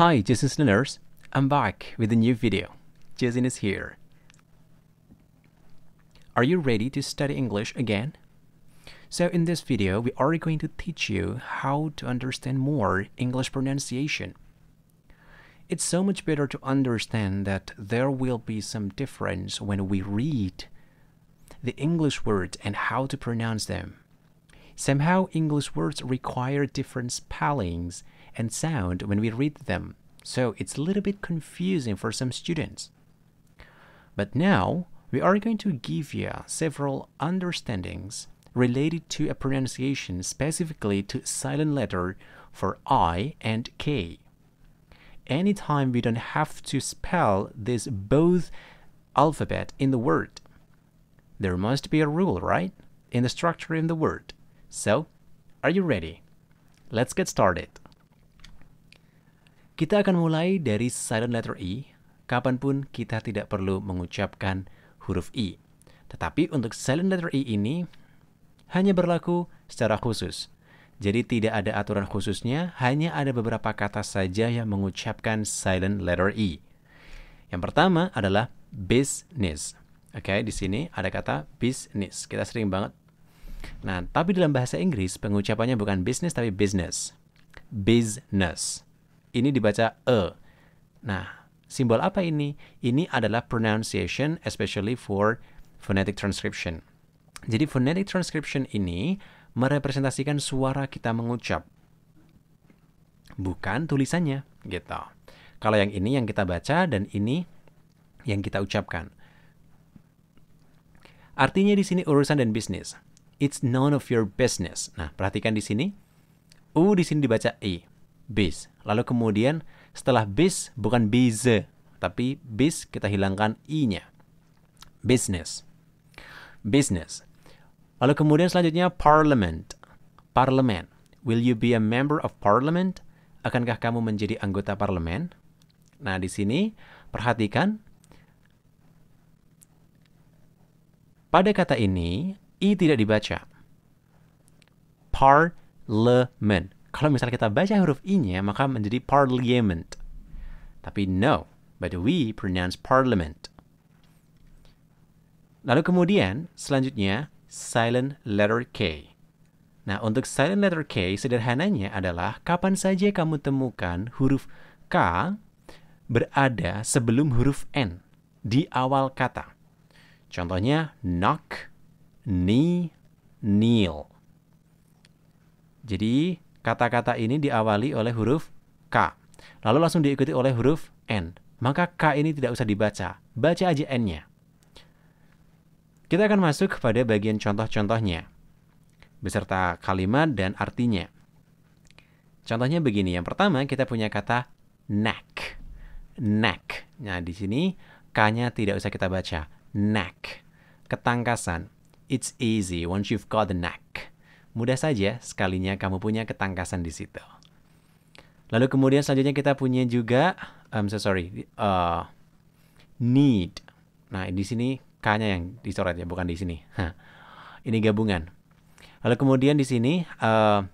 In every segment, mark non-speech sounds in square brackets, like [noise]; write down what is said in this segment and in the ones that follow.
Hi, Jesus learners. I'm back with a new video. Jason is here. Are you ready to study English again? So in this video, we are going to teach you how to understand more English pronunciation. It's so much better to understand that there will be some difference when we read the English words and how to pronounce them. Somehow, English words require different spellings and sound when we read them, so it's a little bit confusing for some students. But now, we are going to give you several understandings related to a pronunciation specifically to silent letter for I and K. Anytime we don't have to spell this both alphabet in the word. There must be a rule, right? In the structure in the word. So, are you ready? Let's get started. Kita akan mulai dari silent letter E, kapanpun kita tidak perlu mengucapkan huruf I. Tetapi untuk silent letter E ini hanya berlaku secara khusus. Jadi tidak ada aturan khususnya, hanya ada beberapa kata saja yang mengucapkan silent letter E. Yang pertama adalah business. Oke, okay, di sini ada kata business. Kita sering banget Nah, tapi dalam bahasa Inggris pengucapannya bukan business tapi business. Business. Ini dibaca e. Nah, simbol apa ini? Ini adalah pronunciation especially for phonetic transcription. Jadi phonetic transcription ini merepresentasikan suara kita mengucap. Bukan tulisannya, gitu. Kalau yang ini yang kita baca dan ini yang kita ucapkan. Artinya di sini urusan dan bisnis. It's none of your business. Nah, perhatikan di sini. U di sini dibaca i. biz. Lalu kemudian setelah biz bukan bize, tapi biz kita hilangkan i-nya. Business. Business. Lalu kemudian selanjutnya parliament. parliament. Will you be a member of parliament? Akankah kamu menjadi anggota parlemen? Nah, di sini perhatikan pada kata ini I tidak dibaca. Parliament. Kalau misalnya kita baca huruf I-nya, maka menjadi parliament. Tapi no, but we pronounce parliament. Lalu kemudian, selanjutnya, silent letter K. Nah, untuk silent letter K, sederhananya adalah kapan saja kamu temukan huruf K berada sebelum huruf N di awal kata. Contohnya, knock, ni-nil. Jadi kata-kata ini diawali oleh huruf K. Lalu langsung diikuti oleh huruf N. Maka K ini tidak usah dibaca. Baca aja N-nya. Kita akan masuk kepada bagian contoh-contohnya. Beserta kalimat dan artinya. Contohnya begini. Yang pertama kita punya kata neck. Neck. Nah di sini K-nya tidak usah kita baca. Neck. Ketangkasan It's easy once you've got the knack. Mudah saja sekalinya kamu punya ketangkasan di situ. Lalu kemudian selanjutnya kita punya juga, I'm so sorry, uh, need. Nah di sini k-nya yang disorot ya, bukan di sini. Ini gabungan. Lalu kemudian di sini uh,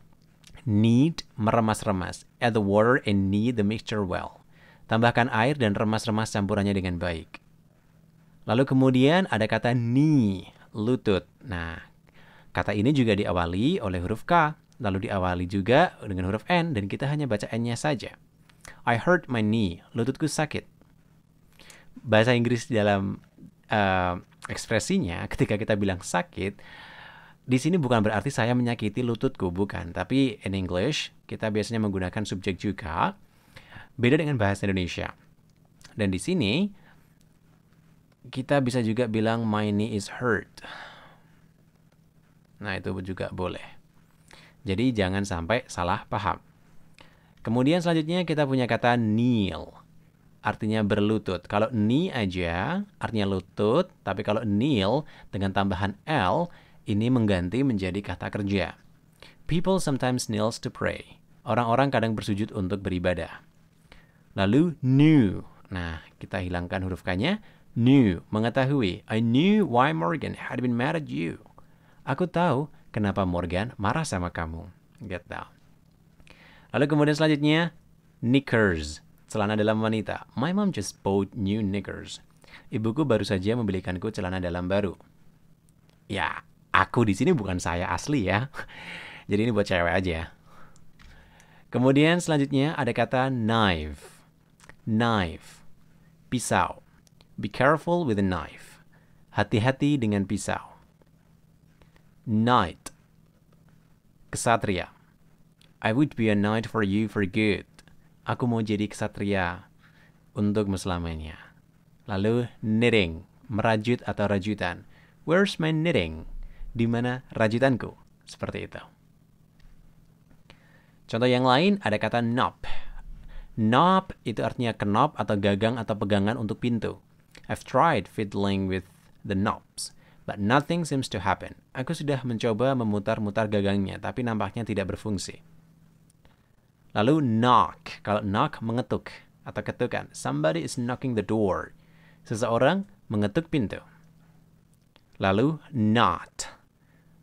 need meremas-remas. Add the water and knead the mixture well. Tambahkan air dan remas-remas campurannya dengan baik. Lalu kemudian ada kata need lutut. Nah, kata ini juga diawali oleh huruf K, lalu diawali juga dengan huruf N, dan kita hanya baca N-nya saja. I hurt my knee, lututku sakit. Bahasa Inggris dalam uh, ekspresinya, ketika kita bilang sakit, di sini bukan berarti saya menyakiti lututku, bukan. Tapi in English, kita biasanya menggunakan subjek juga. Beda dengan bahasa Indonesia. Dan di sini, kita bisa juga bilang my knee is hurt. Nah, itu juga boleh. Jadi jangan sampai salah paham. Kemudian selanjutnya kita punya kata kneel. Artinya berlutut. Kalau knee aja artinya lutut, tapi kalau kneel dengan tambahan L ini mengganti menjadi kata kerja. People sometimes kneels to pray. Orang-orang kadang bersujud untuk beribadah. Lalu new. Nah, kita hilangkan huruf K-nya knew, mengetahui. I knew why Morgan had been mad at you. Aku tahu kenapa Morgan marah sama kamu. Get down. Lalu kemudian selanjutnya, knickers. Celana dalam wanita. My mom just bought new knickers. Ibuku baru saja membelikanku celana dalam baru. Ya, aku di sini bukan saya asli ya. [laughs] Jadi ini buat cewek aja. Ya. Kemudian selanjutnya ada kata knife. Knife. Pisau. Be careful with a knife. Hati-hati dengan pisau. Knight. Kesatria. I would be a knight for you for good. Aku mau jadi kesatria untuk selamanya. Lalu knitting, merajut atau rajutan. Where's my knitting? Di mana rajutanku? Seperti itu. Contoh yang lain ada kata knob. Knob itu artinya knob atau gagang atau pegangan untuk pintu. I've tried fiddling with the knobs, but nothing seems to happen. Aku sudah mencoba memutar-mutar gagangnya, tapi nampaknya tidak berfungsi. Lalu knock, kalau knock mengetuk atau ketukan. Somebody is knocking the door. Seseorang mengetuk pintu. Lalu knot.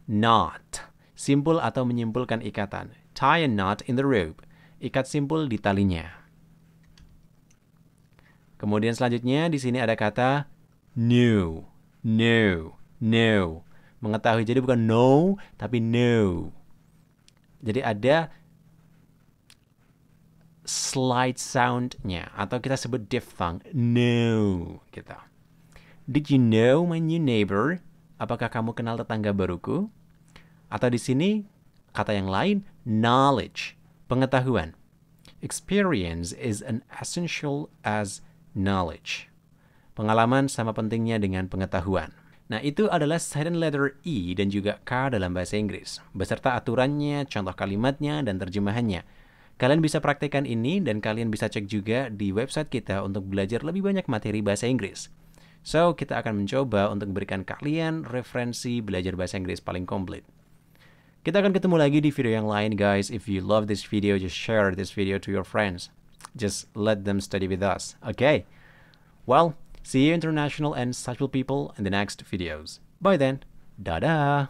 Knot. Simpul atau menyimpulkan ikatan. Tie a knot in the rope. Ikat simpul di talinya. Kemudian selanjutnya di sini ada kata new, new, new. Mengetahui jadi bukan no tapi new. Jadi ada slide soundnya atau kita sebut diphthong new. Kita Did you know my new neighbor? Apakah kamu kenal tetangga baruku? Atau di sini kata yang lain knowledge, pengetahuan. Experience is an essential as knowledge. Pengalaman sama pentingnya dengan pengetahuan. Nah, itu adalah silent letter E dan juga K dalam bahasa Inggris, beserta aturannya, contoh kalimatnya, dan terjemahannya. Kalian bisa praktekkan ini dan kalian bisa cek juga di website kita untuk belajar lebih banyak materi bahasa Inggris. So, kita akan mencoba untuk memberikan kalian referensi belajar bahasa Inggris paling komplit. Kita akan ketemu lagi di video yang lain guys. If you love this video, just share this video to your friends. just let them study with us. Okay. Well, see you international and social people in the next videos. Bye then. Da-da.